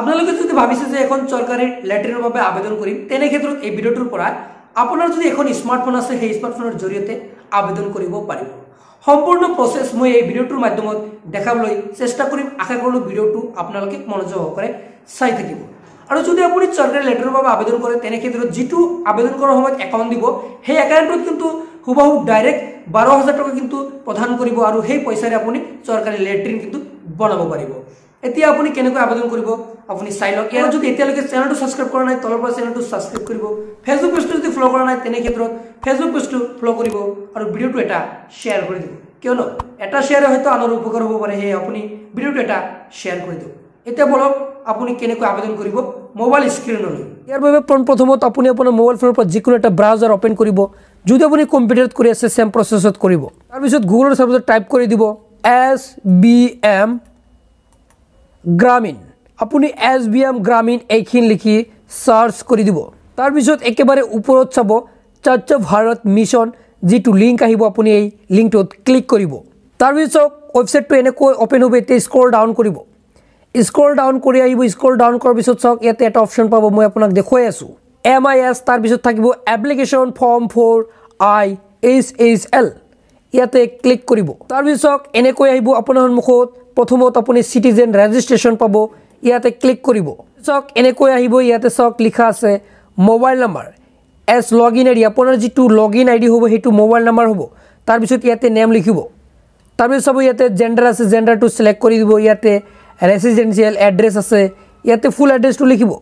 আপোনালোকে যদি ভাবিছে যে এখন চৰকাৰী লেট্ৰিনৰ বাবে আবেদন কৰিম তেনে ক্ষেত্ৰত এই ভিডিঅ'টোৰ পৰা আপোনাৰ যদি এখন স্মাৰ্টফোন আছে সেই স্মাৰ্টফোনৰ জৰিয়তে আবেদন কৰিব পাৰিব সম্পূৰ্ণ প্ৰচেছ মই এই ভিডিঅ'টোৰ মাধ্যমত দেখাবলৈ চেষ্টা কৰিম আশা কৰিলোঁ ভিডিঅ'টো আপোনালোকে মনোযোগ সহকাৰে চাই থাকিব আৰু যদি আপুনি চৰকাৰী লেটাৰৰ বাবে আবেদন কৰে তেনে ক্ষেত্ৰত যিটো আবেদন কৰাৰ সময়ত একাউণ্ট দিব সেই একাউণ্টত কিন্তু সুবাহু ডাইৰেক্ট বাৰ হাজাৰ টকা কিন্তু প্ৰদান কৰিব আৰু সেই পইচাৰে আপুনি চৰকাৰী লেট্ৰিন কিন্তু বনাব পাৰিব এতিয়া আপুনি কেনেকৈ আবেদন কৰিব আপুনি চাই লওক ইয়াৰ যদি এতিয়ালৈকে চেনেলটো ছাবস্ক্ৰাইব কৰা নাই তলৰ পৰা চেনেলটো ছাবস্ক্ৰাইব কৰিব ফেচবুক পেজটো যদি ফ'ল' কৰা নাই তেনে ক্ষেত্ৰত ফেচবুক পেজটো ফ'ল' কৰিব আৰু ভিডিঅ'টো এটা শ্বেয়াৰ কৰি দিব কিয়নো এটা শ্বেয়াৰে হয়তো আনৰ উপকাৰ হ'ব পাৰে সেয়ে আপুনি ভিডিঅ'টো এটা শ্বেয়াৰ কৰি দিব এতিয়া বলক আপুনি কেনেকৈ আবেদন কৰিব মোবাইল স্ক্ৰীণলৈ ইয়াৰ বাবে পোনপ্ৰথমত আপুনি আপোনাৰ মোবাইল ফোনৰ পৰা যিকোনো এটা ব্ৰাউজাৰ অ'পেন কৰিব যদি আপুনি কম্পিউটাৰত কৰি আছে ছেম প্ৰচেছত কৰিব তাৰপিছত গুগলৰ চাৰ্ভিছত টাইপ কৰি দিব এছ বি এম গ্রামীণ আপুনি এস বি এম গ্রামীণ এইখিন লিখি সার্চ করে দিব তারপর একবারে উপর চাব স্বচ্ছ ভারত মিশন যুক্ত লিঙ্ক আহিব আপুনি এই লিঙ্কট ক্লিক করব তারপর ওয়েবসাইট এনে ওপেন হবে এতে স্ক্রল ডাউন করব স্ক্রল ডাউন করে আহিব স্ক্রল ডাউন করার পিছত চক এতে একটা অপশন পাব মই আপনার দেখাই আছো এম আই এস তারপর থাকবে application form for I H H L ইয়াতে ক্লিক কৰিব তাৰপিছত এনেকৈ আহিব আপোনাৰ সন্মুখত প্ৰথমত আপুনি চিটিজেন ৰেজিষ্ট্ৰেশ্যন পাব ইয়াতে ক্লিক কৰিব চাওক এনেকৈ আহিব ইয়াতে চাওক লিখা আছে mobile number as log in ID আপোনাৰ যিটো লগ ইন আইডি হব সেইটো মোবাইল নাম্বাৰ হব তাৰপিছত ইয়াতে নেম লিখিব তাৰপিছত চাব ইয়াতে জেণ্ডাৰ আছে জেণ্ডাৰটো চিলেক্ট কৰি দিব ইয়াতে ৰেচিডেঞ্চিয়েল এড্ৰেছ আছে ইয়াতে ফুল এড্ৰেছটো লিখিব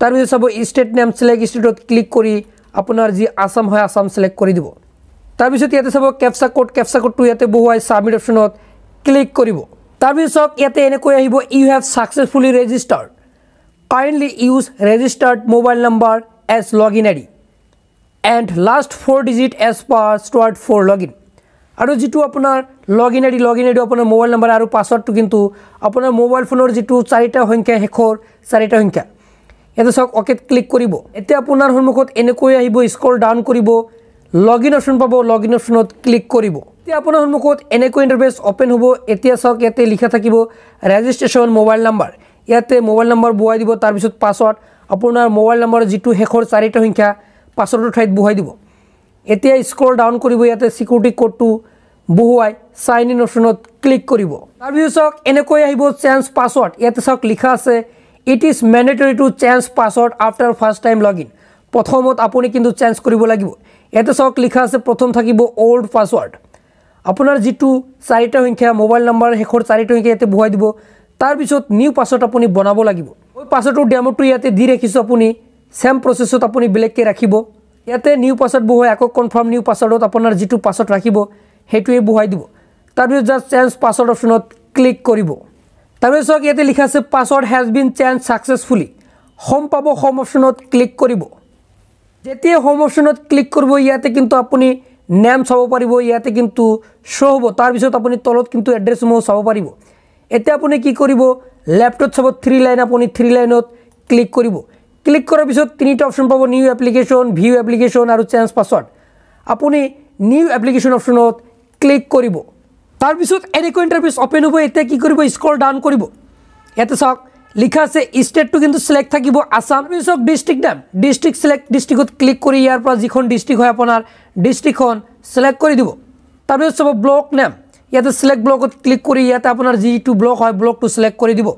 তাৰপিছত চাব ষ্টেট নেম চিলেক্ট স্টেটত ক্লিক কৰি আপোনাৰ যি আছাম হয় আছাম চিলেক্ট কৰি দিব তাৰপিছত ইয়াতে চাব কেপচা কোড কেপচা কোডটো ইয়াতে বহুৱাই ছাবমিট অপশ্যনত ক্লিক কৰিব তাৰপিছত ইয়াতে এনেকৈ আহিব you have successfully registered kindly use registered mobile number as log in I and last four digit as password for log in আৰু যিটো আপোনাৰ log in I log in ID আপোনাৰ মোবাইল নাম্বাৰ আৰু পাছৱৰ্ডটো কিন্তু আপোনাৰ mobile ফোনৰ যিটো চাৰিটা সংখ্যা শেষৰ চাৰিটা সংখ্যা ইয়াতে চাওক অকেত ক্লিক কৰিব এতিয়া আপোনাৰ সন্মুখত এনেকৈ আহিব স্কল ডাউন কৰিব লগইন অপশ্যন পাব লগইন অপশ্যনত ক্লিক কৰব এতিয়া আপোনাৰ সন্মুখত এনেকৈ ইণ্টাৰফেচ অপেন হ'ব এতিয়া চাওক ইয়াতে লিখা থাকিব ৰেজিষ্ট্ৰেশ্যন মোবাইল নাম্বাৰ ইয়াতে মোবাইল নাম্বাৰ বহাই দিব তাৰপিছত পাছৱৰ্ড আপোনাৰ মোবাইল নাম্বাৰৰ যিটো শেষৰ চাৰিটা সংখ্যা পাছৱৰ্ডৰ ঠাইত বহাই দিব এতিয়া স্ক্ৰল ডাউন কৰিব ইয়াতে চিকিউৰিটি কোডটো বহুৱাই চাইন ইন অপশ্যনত ক্লিক কৰিব তাৰপিছত চাওক এনেকৈ আহিব চেঞ্জ পাছৱৰ্ড ইয়াতে চাওক লিখা আছে it is mandatory to change password after first time log in প্ৰথমত আপুনি কিন্তু চেঞ্জ কৰিব লাগিব ইয়াতে চাওক লিখা আছে প্ৰথম থাকিব অল্ড পাছৱৰ্ড আপোনাৰ যিটো চাৰিটা সংখ্যা মোবাইল নাম্বাৰ শেষৰ চাৰিটা সংখ্যা ইয়াতে বহুৱাই দিব তাৰপিছত নিউ পাছৱৰ্ড আপুনি বনাব লাগিব মই পাছৱৰ্ডৰ ডেমটো ইয়াতে দি ৰাখিছোঁ আপুনি ছেম প্ৰচেছত আপুনি বেলেগকৈ ৰাখিব ইয়াতে নিউ পাছৱৰ্ড বহুৱাই আকৌ কনফাৰ্ম নিউ পাছৱৰ্ডত আপোনাৰ যিটো পাছৱৰ্ড ৰাখিব সেইটোৱে বহুৱাই দিব তাৰপিছত জাষ্ট চেঞ্জ পাছৱৰ্ড অপশ্যনত ক্লিক কৰিব তাৰপিছত চাওক ইয়াতে লিখা আছে password has been change successfully সম পাব হম অপশ্যনত ক্লিক কৰিব যেতিয়া হোম অপশ্যনত ক্লিক কৰিব ইয়াতে কিন্তু আপুনি নেম চাব পাৰিব ইয়াতে কিন্তু শ্ব' হ'ব তাৰপিছত আপুনি তলত কিন্তু এড্ৰেছসমূহ চাব পাৰিব এতিয়া আপুনি কি কৰিব লেপটপ চাব থ্ৰী লাইন আপুনি থ্ৰী লাইনত ক্লিক কৰিব ক্লিক কৰাৰ পিছত তিনিটা অপশ্যন পাব নিউ এপ্লিকেশ্যন ভিউ এপ্লিকেশ্যন আৰু চেঞ্জ পাছৱৰ্ড আপুনি নিউ এপ্লিকেশ্যন অপশ্যনত ক্লিক কৰিব তাৰপিছত এনেকুৱা ইণ্টাৰভিউ অপেন হ'ব এতিয়া কি কৰিব স্কল ডাউন কৰিব ইয়াতে চাওক লিখা আছে ষ্টেটটো কিন্তু ছিলেক্ট থাকিব Assam means of district name district select ডিষ্ট্ৰিক্টত ক্লিক কৰি ইয়াৰ পৰা যিখন ডিষ্ট্ৰিক্ট হয় আপোনাৰ ডিষ্ট্ৰিক্টখন ছিলেক্ট কৰি দিব তাৰপিছত চাব ব্লক নেম ইয়াতে ছিলেক্ট ব্লকত ক্লিক কৰি ইয়াতে আপোনাৰ যিটো ব্লক হয় ব্লকটো ছিলেক্ট কৰি দিব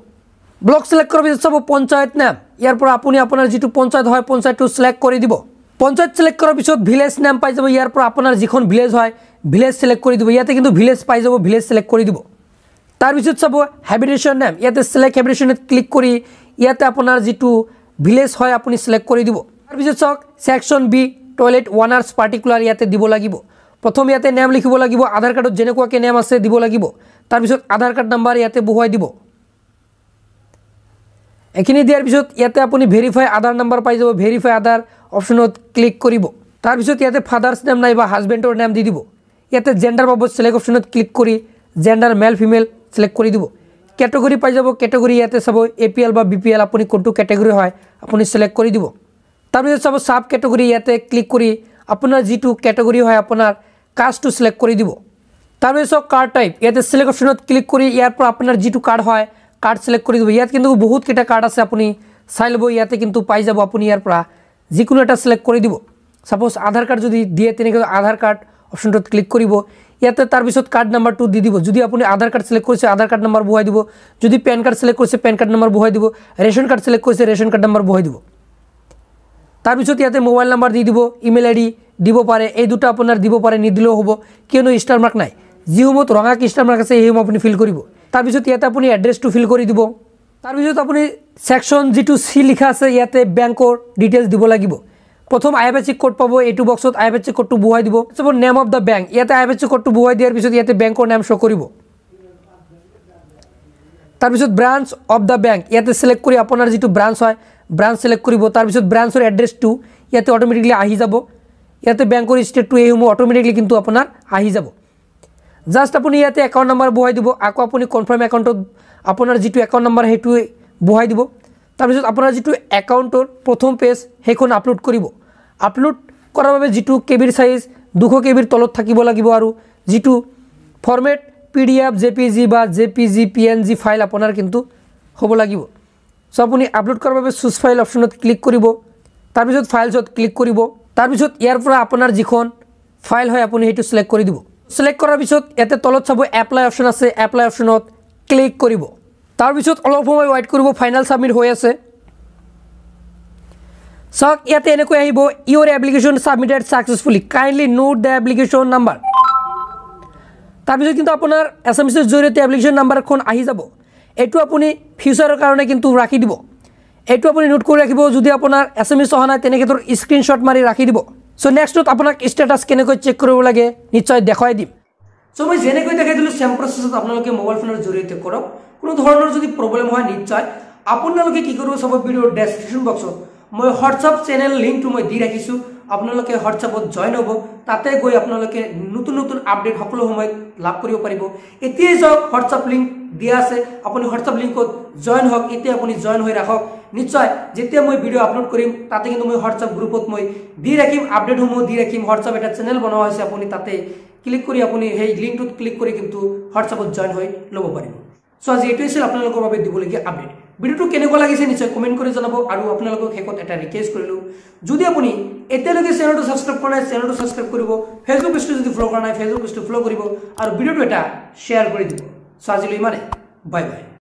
ব্লক ছিলেক্ট কৰাৰ পিছত চাব পঞ্চায়ত নেম ইয়াৰ পৰা আপুনি আপোনাৰ যিটো পঞ্চায়ত হয় পঞ্চায়তটো ছিলেক্ট কৰি দিব পঞ্চায়ত ছিলেক্ট কৰাৰ পিছত ভিলেজ নেম পাই যাব ইয়াৰ পৰা আপোনাৰ যিখন ভিলেজ হয় ভিলেজ ছিলেক্ট কৰি দিব ইয়াতে কিন্তু ভিলেজ পাই যাব ভিলেজ ছিলেক্ট কৰি দিব তাৰপিছত চাব হেবিটেশ্যন নেম ইয়াতে চিলেক্ট হেবিটেশ্যনত ক্লিক কৰি ইয়াতে আপোনাৰ যিটো ভিলেজ হয় আপুনি চিলেক্ট কৰি দিব তাৰপিছত চাওক section B toilet one as particular ইয়াতে দিব লাগিব প্ৰথম ইয়াতে নেম লিখিব লাগিব আধাৰ কাৰ্ডত যেনেকুৱাকৈ নেম আছে দিব লাগিব তাৰপিছত আধাৰ কাৰ্ড নাম্বাৰ ইয়াতে বহুৱাই দিব এইখিনি দিয়াৰ পিছত ইয়াতে আপুনি ভেৰিফাই আধাৰ নাম্বাৰ পাই যাব ভেৰিফাই আধাৰ অপশ্যনত ক্লিক কৰিব তাৰপিছত ইয়াতে ফাদাৰ্ছ নেম নাইবা হাজবেণ্ডৰ নেম দি দিব ইয়াতে জেণ্ডাৰ বাবদ চিলেক্ট অপশ্যনত ক্লিক কৰি জেণ্ডাৰ মেল ফিমেল ছিলেক্ট কৰি দিব কেটেগৰি পাই যাব কেটেগৰি ইয়াতে চাব এ পি এল বা বি পি এল আপুনি কোনটো কেটেগৰি হয় আপুনি ছিলেক্ট কৰি দিব তাৰপিছত চাব চাব কেটেগৰি ইয়াতে ক্লিক কৰি আপোনাৰ যিটো কেটেগৰি হয় আপোনাৰ কাষ্টটো ছিলেক্ট কৰি দিব তাৰপিছত কাৰ্ড টাইপ ইয়াতে ছিলেক্ট অপশ্যনত ক্লিক কৰি ইয়াৰ পৰা আপোনাৰ যিটো কাৰ্ড হয় কাৰ্ড ছিলেক্ট কৰি দিব ইয়াত কিন্তু বহুতকেইটা কাৰ্ড আছে আপুনি চাই ল'ব ইয়াতে কিন্তু পাই যাব আপুনি ইয়াৰ পৰা যিকোনো এটা ছিলেক্ট কৰি দিব ছাপ'জ আধাৰ কাৰ্ড যদি দিয়ে তেনেকৈ আধাৰ কাৰ্ড অপশ্যনটোত ক্লিক কৰিব ইয়াতে তাৰপিছত কাৰ্ড নাম্বাৰটো দি দিব যদি আপুনি আধাৰ কাৰ্ড চিলেক্ট কৰিছে আধাৰ কাৰ্ড নাম্বাৰ বহুৱাই দিব যদি পেন কাৰ্ড চিলেক্ট কৰিছে পেন কাৰ্ড নাম্বাৰ বহাই দিব ৰেচন কাৰ্ড চিলেক্ট কৰিছে ৰেচন কাৰ্ড নম্বৰ বহুৱাই দিব তাৰপিছত ইয়াতে মোবাইল নাম্বাৰ দি দিব ইমেইল আই ডি দিব পাৰে এই দুটা আপোনাৰ দিব পাৰে নিদিলেও হ'ব কিয়নো ষ্টাৰ মাৰ্ক নাই যিসমূহত ৰঙাক ষ্টাৰ মাৰ্ক আছে সেইসমূহ আপুনি ফিল কৰিব তাৰপিছত ইয়াতে আপুনি এড্ৰেছটো ফিল কৰি দিব তাৰপিছত আপুনি ছেকশ্যন যিটো চি লিখা আছে ইয়াতে বেংকৰ ডিটেইলছ দিব লাগিব প্রথম আইএফএসি কোড পাবো এইটু বক্সত আইএফএসি কোডটো বহাই দিব সব নেম অফ দ্য ব্যাঙ্ক ইয়াতে আইএফএসি কোডটো বহাই দিয়ার পিছত ইয়াতে ব্যাংকর নাম শো করিব তারপর ব্রাঞ্চ অফ দ্য ব্যাঙ্ক ইয়াতে সিলেক্ট করে আপনার যেটা ব্রাঞ্চ হয় ব্রাঞ্চ সিলেক্ট করব তারপর ব্রাঞ্চর এড্রেস টু ইয়াতে অটোমেটিকলি আহি যাব ইয়াতে ব্যাংকর স্টেট টু এইসমূহ অটোমেটিকলি কিন্তু আপনার আহি যাব জাস্ট আপনি ইয়াতে অ্যাকাউন্ট নাম্বার বহাই দিব আকো আপনি কনফার্ম অ্যাকাউন্টত আপনার যেটা অ্যাকাউন্ট নাম্বার সেইটাই বহাই দিব তাৰপিছত আপোনাৰ যিটো একাউণ্টৰ প্ৰথম পেজ সেইখন আপলোড কৰিব আপলোড কৰাৰ বাবে যিটো কে বিৰ চাইজ দুশ কে বিৰ তলত থাকিব লাগিব আৰু যিটো format P D F J P G বা J P G P N G file আপোনাৰ কিন্তু হ'ব লাগিব চ' আপুনি আপলোড কৰাৰ বাবে চুজ ফাইল অপশ্যনত ক্লিক কৰিব তাৰপিছত ফাইলছত ক্লিক কৰিব তাৰপিছত ইয়াৰ পৰা আপোনাৰ যিখন ফাইল হয় আপুনি সেইটো চিলেক্ট কৰি দিব চিলেক্ট কৰাৰ পিছত ইয়াতে তলত চাব এপ্লাই অপশ্যন আছে এপ্লাই অপশ্যনত ক্লিক কৰিব তাৰপিছত অলপ সময় ৱেইট কৰিব ফাইনেল ছাবমিট হৈ আছে চাওক ইয়াতে এনেকৈ আহিব your application submitted successfully kindly note the application number তাৰপিছত কিন্তু আপোনাৰ এছ এম এছৰ জৰিয়তে এপ্লিকেশ্যন নাম্বাৰখন আহি যাব এইটো আপুনি ফিউচাৰৰ কাৰণে কিন্তু ৰাখি দিব এইটো আপুনি নোট কৰি ৰাখিব যদি আপোনাৰ এছ এম এছ অহা নাই তেনেকৈ তোৰ স্ক্ৰীণশ্বট মাৰি ৰাখি দিব চ' নেক্সটত আপোনাক ষ্টেটাছ কেনেকৈ চেক কৰিব লাগে নিশ্চয় দেখুৱাই দিম চ' মই যেনেকৈ দেখাই দিলোঁ চেম প্ৰচেছত আপোনালোকে মোবাইল ফোনৰ জৰিয়তে কৰক কোনো ধৰণৰ যদি প্ৰব্লেম হয় নিশ্চয় আপোনালোকে কি কৰিব চব ভিডিঅ'ৰ ডেছক্ৰিপশ্যন বক্সত মই হোৱাটছআপ চেনেল লিংকটো মই দি ৰাখিছোঁ আপোনালোকে হোৱাটছআপত জইন হ'ব তাতে গৈ আপোনালোকে নতুন নতুন আপডেট সকলো সময়ত লাভ কৰিব পাৰিব এতিয়াই যাওক হোৱাটছআপ লিংক দিয়া আছে আপুনি হোৱাটছআপ লিংকত জইন হওক এতিয়াই আপুনি জইন হৈ ৰাখক নিশ্চয় যেতিয়া মই ভিডিঅ' আপলোড কৰিম তাতে কিন্তু মই হোৱাটছআপ গ্ৰুপত মই দি ৰাখিম আপডেটসমূহ দি ৰাখিম হোৱাটছআপ এটা চেনেল বনোৱা হৈছে আপুনি তাতে ক্লিক কৰি আপুনি সেই লিংকটোত ক্লিক কৰি কিন্তু হোৱাটছআপত জইন হৈ ল'ব পাৰিব সো আজি এইটোৱে আছিল আপোনালোকৰ বাবে দিবলগীয়া আপডেট ভিডিঅ'টো কেনেকুৱা লাগিছে নিশ্চয় কমেণ্ট কৰি জনাব আৰু আপোনালোকক শেষত এটা ৰিকুৱেষ্ট কৰিলোঁ যদি আপুনি এতিয়ালৈকে চেনেলটো ছাবস্ক্ৰাইব কৰা নাই চেনেলটো ছাবস্ক্ৰাইব কৰিব ফেচবুক পেজটো যদি ফ'ল' কৰা নাই ফেচবুক পেজটো ফ'ল' কৰিব আৰু ভিডিঅ'টো এটা শ্বেয়াৰ কৰি দিব চ' আজিলৈ ইমানে বাই বাই